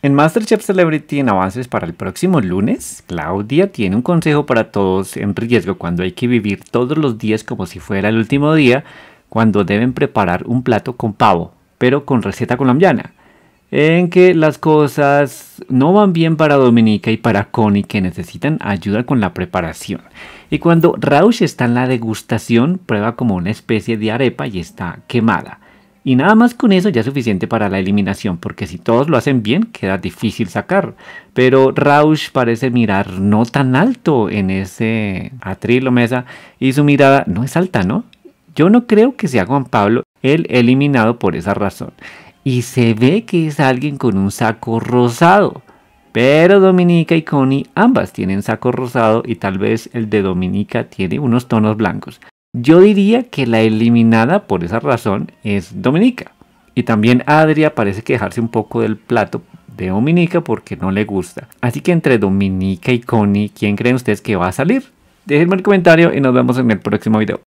En MasterChef Celebrity en avances para el próximo lunes, Claudia tiene un consejo para todos en riesgo cuando hay que vivir todos los días como si fuera el último día, cuando deben preparar un plato con pavo, pero con receta colombiana, en que las cosas no van bien para Dominica y para Connie que necesitan ayuda con la preparación. Y cuando Rausch está en la degustación, prueba como una especie de arepa y está quemada. Y nada más con eso ya es suficiente para la eliminación, porque si todos lo hacen bien, queda difícil sacar. Pero Rausch parece mirar no tan alto en ese atril o mesa, y su mirada no es alta, ¿no? Yo no creo que sea Juan Pablo el eliminado por esa razón. Y se ve que es alguien con un saco rosado. Pero Dominica y Connie ambas tienen saco rosado y tal vez el de Dominica tiene unos tonos blancos. Yo diría que la eliminada por esa razón es Dominica. Y también Adria parece que dejarse un poco del plato de Dominica porque no le gusta. Así que entre Dominica y Connie, ¿quién creen ustedes que va a salir? Déjenme el comentario y nos vemos en el próximo video.